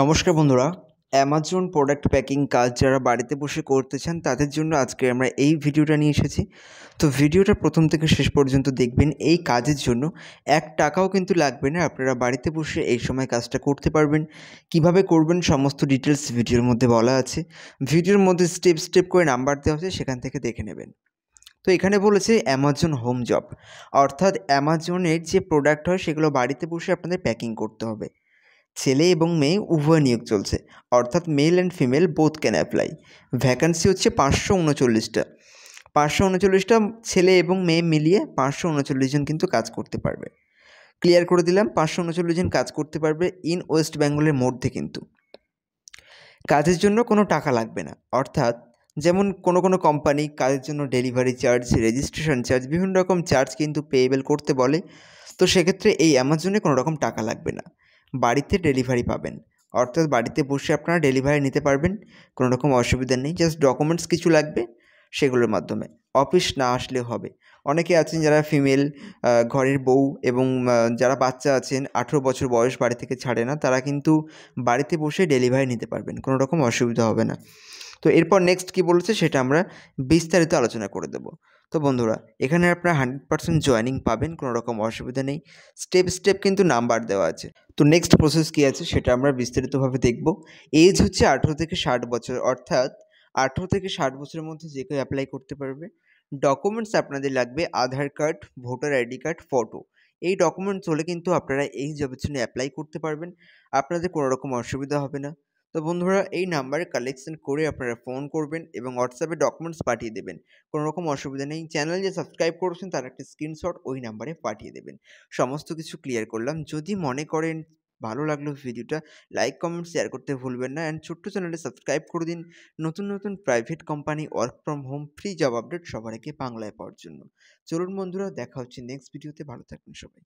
নমস্কার বন্ধুরা Amazon product packing কাজ যারা বাড়িতে বসে করতে চান তাদের জন্য আজকে আমরা এই ভিডিওটা নিয়ে এসেছি তো ভিডিওটা প্রথম থেকে শেষ পর্যন্ত দেখবেন এই কাজের জন্য এক টাকাও কিন্তু লাগবে না আপনারা বাড়িতে বসে এই সময় কাজটা করতে পারবেন কিভাবে করবেন সমস্ত ডিটেলস ভিডিওর মধ্যে বলা আছে ভিডিওর মধ্যে স্টেপ স্টেপ করে নাম্বার দেওয়া আছে সেখান থেকে দেখে নেবেন তো এখানে বলেছে অ্যামাজন হোম জব অর্থাৎ অ্যামাজনের যে প্রোডাক্ট হয় সেগুলো বাড়িতে বসে আপনাদের প্যাকিং করতে হবে ছেলে এবং মেয়ে উভয় নিয়োগ চলছে অর্থাৎ male and female both can apply vacancy হচ্ছে পাঁচশো উনচল্লিশটা পাঁচশো উনচল্লিশটা ছেলে এবং মেয়ে মিলিয়ে পাঁচশো উনচল্লিশ জন কিন্তু কাজ করতে পারবে ক্লিয়ার করে দিলাম পাঁচশো উনচল্লিশ জন কাজ করতে পারবে ইন ওয়েস্ট বেঙ্গলের মধ্যে কিন্তু কাজের জন্য কোনো টাকা লাগবে না অর্থাৎ যেমন কোনো কোনো কোম্পানি কাজের জন্য ডেলিভারি চার্জ রেজিস্ট্রেশন চার্জ বিভিন্ন রকম চার্জ কিন্তু পেয়েবেল করতে বলে তো সেক্ষেত্রে এই অ্যামাজনে কোনো রকম টাকা লাগবে না বাড়িতে ডেলিভারি পাবেন অর্থাৎ বাড়িতে বসে আপনারা ডেলিভারি নিতে পারবেন কোনো রকম অসুবিধা নেই জাস্ট ডকুমেন্টস কিছু লাগবে সেগুলোর মাধ্যমে অফিস না আসলে হবে অনেকে আছেন যারা ফিমেল ঘরের বউ এবং যারা বাচ্চা আছেন আঠেরো বছর বয়স বাড়ি থেকে ছাড়ে না তারা কিন্তু বাড়িতে বসে ডেলিভারি নিতে পারবেন কোনো রকম অসুবিধা হবে না তো এরপর নেক্সট কি বলেছে সেটা আমরা বিস্তারিত আলোচনা করে দেবো তো বন্ধুরা এখানে আপনারা হান্ড্রেড পার্সেন্ট জয়নিং পাবেন কোনো রকম অসুবিধা নেই স্টেপ স্টেপ কিন্তু নাম্বার দেওয়া আছে তো নেক্সট প্রসেস কী আছে সেটা আমরা বিস্তারিতভাবে দেখব এজ হচ্ছে আঠেরো থেকে ষাট বছর অর্থাৎ আঠেরো থেকে ষাট বছরের মধ্যে যে কেউ অ্যাপ্লাই করতে পারবে ডকুমেন্টস আপনাদের লাগবে Aadhaar card voter ID card photo এই ডকুমেন্টস হলে কিন্তু আপনারা এই জবের জন্য অ্যাপ্লাই করতে পারবেন আপনাদের কোনো রকম অসুবিধা হবে না তো বন্ধুরা এই নাম্বারে কালেকশন করে আপনারা ফোন করবেন এবং হোয়াটসঅ্যাপে ডকুমেন্টস পাঠিয়ে দেবেন কোনো রকম অসুবিধা নেই চ্যানেল যে সাবস্ক্রাইব করেছেন তার একটা স্ক্রিনশট ওই নাম্বারে পাঠিয়ে দেবেন সমস্ত কিছু ক্লিয়ার করলাম যদি মনে করেন ভালো লাগলো ভিডিওটা লাইক কমেন্ট শেয়ার করতে ভুলবেন না অ্যান্ড ছোট্ট চ্যানেলে সাবস্ক্রাইব করে দিন নতুন নতুন private company work from home free job update সবার আগে বাংলায় পাওয়ার জন্য চলুন বন্ধুরা দেখা হচ্ছে নেক্সট ভিডিওতে ভালো থাকবেন সবাই